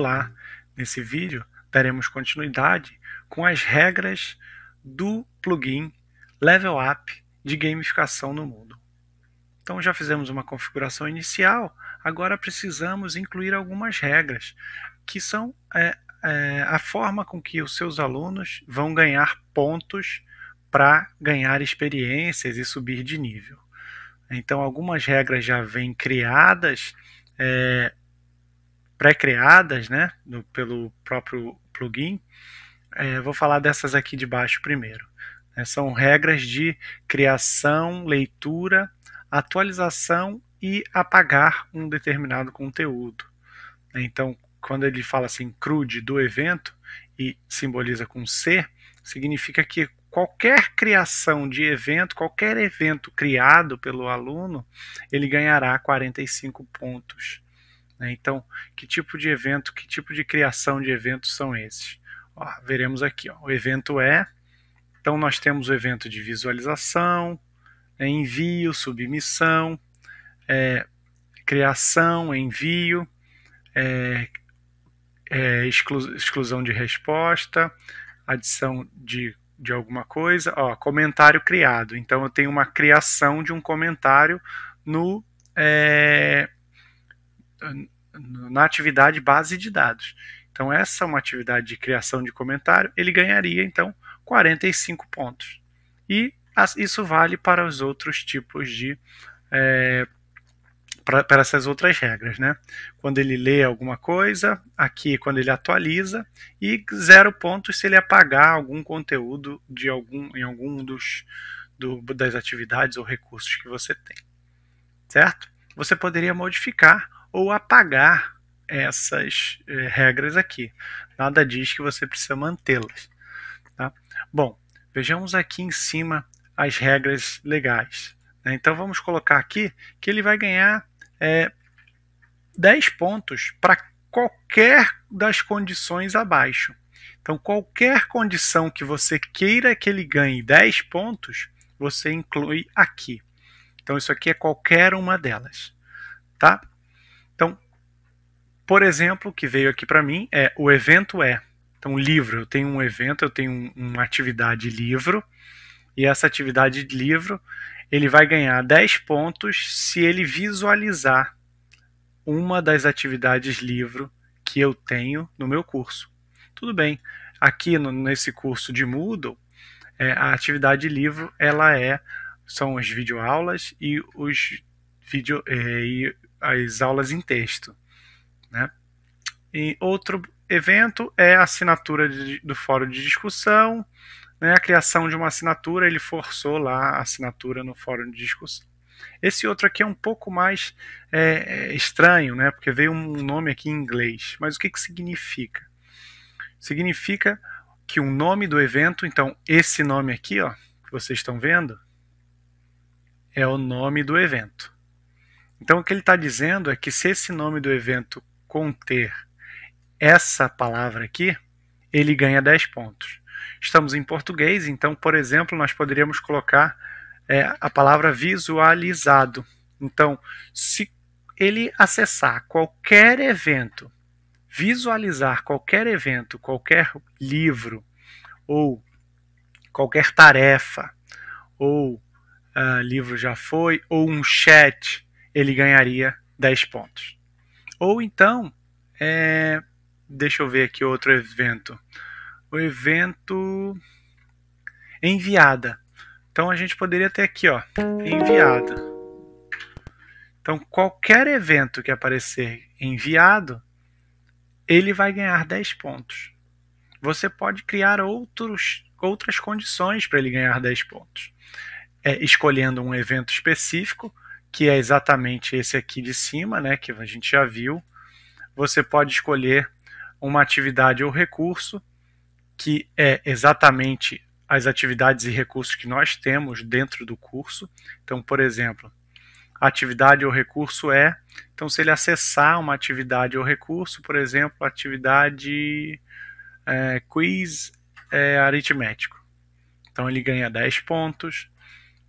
Olá! Nesse vídeo daremos continuidade com as regras do plugin Level Up de gamificação no mundo. Então já fizemos uma configuração inicial, agora precisamos incluir algumas regras, que são é, é, a forma com que os seus alunos vão ganhar pontos para ganhar experiências e subir de nível. Então algumas regras já vêm criadas, é, pré-criadas né, no, pelo próprio plugin. É, vou falar dessas aqui de baixo primeiro. É, são regras de criação, leitura, atualização e apagar um determinado conteúdo. Né. Então, quando ele fala assim, CRUD do evento e simboliza com C, significa que qualquer criação de evento, qualquer evento criado pelo aluno, ele ganhará 45 pontos. Né? Então, que tipo de evento, que tipo de criação de eventos são esses? Ó, veremos aqui. Ó. O evento é. Então, nós temos o evento de visualização, né, envio, submissão, é, criação, envio, é, é, exclu exclusão de resposta, adição de, de alguma coisa, ó, comentário criado. Então eu tenho uma criação de um comentário no, é, na atividade base de dados. Então, essa é uma atividade de criação de comentário, ele ganharia então 45 pontos. E isso vale para os outros tipos de. É, para, essas outras regras, né? Quando ele lê alguma coisa, aqui quando ele atualiza, e zero pontos se ele apagar algum conteúdo de algum, em algum dos, do, das atividades ou recursos que você tem, certo? Você poderia modificar ou apagar essas eh, regras aqui. Nada diz que você precisa mantê-las. Tá? Bom, vejamos aqui em cima as regras legais. Né? Então vamos colocar aqui que ele vai ganhar é, eh, 10 pontos para qualquer das condições abaixo. Então, qualquer condição que você queira que ele ganhe 10 pontos, você inclui aqui. Então, isso aqui é qualquer uma delas. Tá? por exemplo, que veio aqui para mim é o evento é. Então, livro, eu tenho um evento, eu tenho um, uma atividade livro, e essa atividade de livro, ele vai ganhar 10 pontos se ele visualizar uma das atividades livro que eu tenho no meu curso. Tudo bem, aqui no, nesse curso de Moodle, é, a atividade livro, ela é, são as videoaulas e, os video, é, e as aulas em texto. Né? E outro evento é a assinatura de, do fórum de discussão, né? a criação de uma assinatura, ele forçou lá a assinatura no fórum de discussão. Esse outro aqui é um pouco mais é, é estranho, né? porque veio um nome aqui em inglês, mas o que, que significa? Significa que o nome do evento, então esse nome aqui, ó, que vocês estão vendo, é o nome do evento. Então o que ele está dizendo é que se esse nome do evento conter essa palavra aqui, ele ganha 10 pontos. Estamos em português, então, por exemplo, nós poderíamos colocar é, a palavra visualizado. Então, se ele acessar qualquer evento, visualizar qualquer evento, qualquer livro, ou qualquer tarefa, ou uh, livro já foi, ou um chat, ele ganharia 10 pontos. Ou então, é, deixa eu ver aqui outro evento. O evento enviada. Então a gente poderia ter aqui, ó, enviada. Então qualquer evento que aparecer enviado, ele vai ganhar 10 pontos. Você pode criar outros, outras condições para ele ganhar 10 pontos. É, escolhendo um evento específico, que é exatamente esse aqui de cima, né, que a gente já viu. Você pode escolher uma atividade ou recurso, que é exatamente as atividades e recursos que nós temos dentro do curso. Então, por exemplo, atividade ou recurso é. Então, se ele acessar uma atividade ou recurso, por exemplo, atividade é, quiz é, aritmético. Então, ele ganha 10 pontos.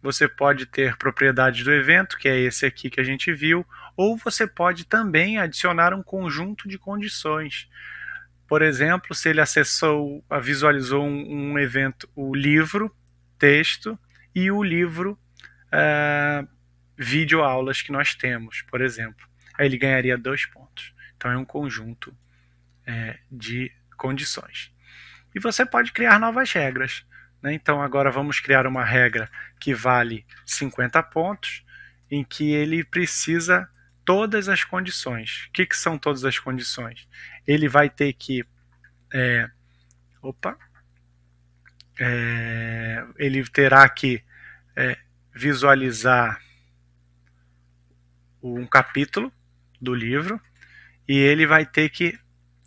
Você pode ter propriedades do evento, que é esse aqui que a gente viu, ou você pode também adicionar um conjunto de condições. Por exemplo, se ele acessou, visualizou um, um evento, o livro, texto e o livro uh, vídeo aulas que nós temos, por exemplo. Aí ele ganharia dois pontos. Então é um conjunto é, de condições. E você pode criar novas regras. Né? Então agora vamos criar uma regra que vale 50 pontos, em que ele precisa todas as condições. O que, que são todas as condições? Ele vai ter que. É, opa! É, ele terá que é, visualizar um capítulo do livro e ele vai ter que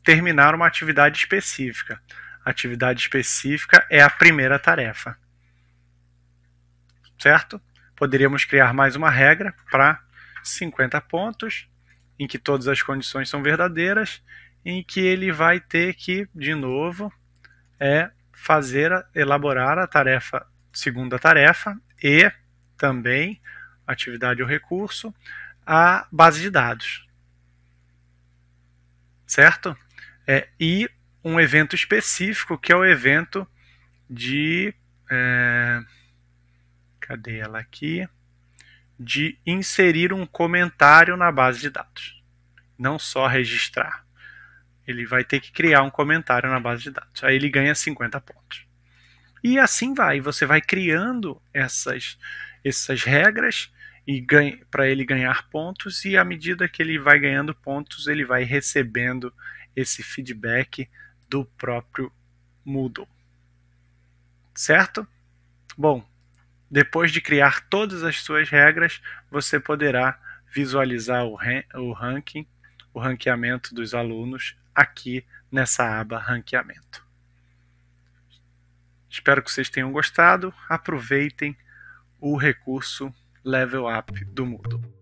terminar uma atividade específica atividade específica é a primeira tarefa. Certo? Poderíamos criar mais uma regra para 50 pontos, em que todas as condições são verdadeiras, em que ele vai ter que, de novo, é fazer, elaborar a tarefa, segunda tarefa, e também, atividade ou recurso, a base de dados. Certo? É, e um evento específico, que é o evento de. É, cadê ela aqui? De inserir um comentário na base de dados. Não só registrar. Ele vai ter que criar um comentário na base de dados. Aí ele ganha 50 pontos. E assim vai. Você vai criando essas, essas regras e para ele ganhar pontos e à medida que ele vai ganhando pontos ele vai recebendo esse feedback do próprio Moodle. Certo? Bom, depois de criar todas as suas regras, você poderá visualizar o, o ranking, o ranqueamento dos alunos aqui nessa aba Ranqueamento. Espero que vocês tenham gostado. Aproveitem o recurso Level Up do Moodle.